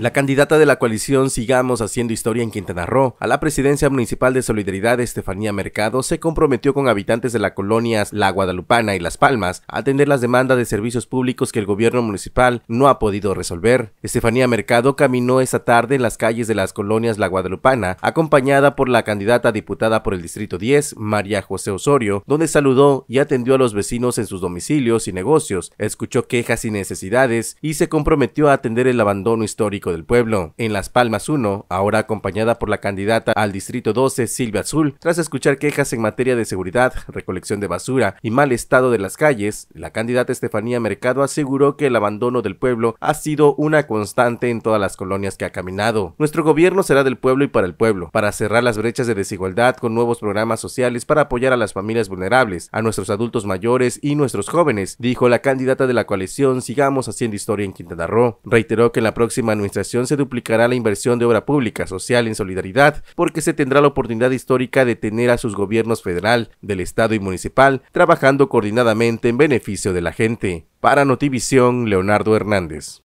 La candidata de la coalición Sigamos Haciendo Historia en Quintana Roo a la presidencia municipal de Solidaridad, Estefanía Mercado, se comprometió con habitantes de las colonias La Guadalupana y Las Palmas a atender las demandas de servicios públicos que el gobierno municipal no ha podido resolver. Estefanía Mercado caminó esa tarde en las calles de las colonias La Guadalupana, acompañada por la candidata diputada por el Distrito 10, María José Osorio, donde saludó y atendió a los vecinos en sus domicilios y negocios, escuchó quejas y necesidades y se comprometió a atender el abandono histórico del Pueblo. En Las Palmas 1, ahora acompañada por la candidata al Distrito 12, Silvia Azul, tras escuchar quejas en materia de seguridad, recolección de basura y mal estado de las calles, la candidata Estefanía Mercado aseguró que el abandono del pueblo ha sido una constante en todas las colonias que ha caminado. Nuestro gobierno será del pueblo y para el pueblo, para cerrar las brechas de desigualdad con nuevos programas sociales para apoyar a las familias vulnerables, a nuestros adultos mayores y nuestros jóvenes, dijo la candidata de la coalición Sigamos haciendo historia en Quintana Roo. Reiteró que en la próxima se duplicará la inversión de obra pública, social en solidaridad, porque se tendrá la oportunidad histórica de tener a sus gobiernos federal, del Estado y municipal trabajando coordinadamente en beneficio de la gente. Para Notivisión, Leonardo Hernández.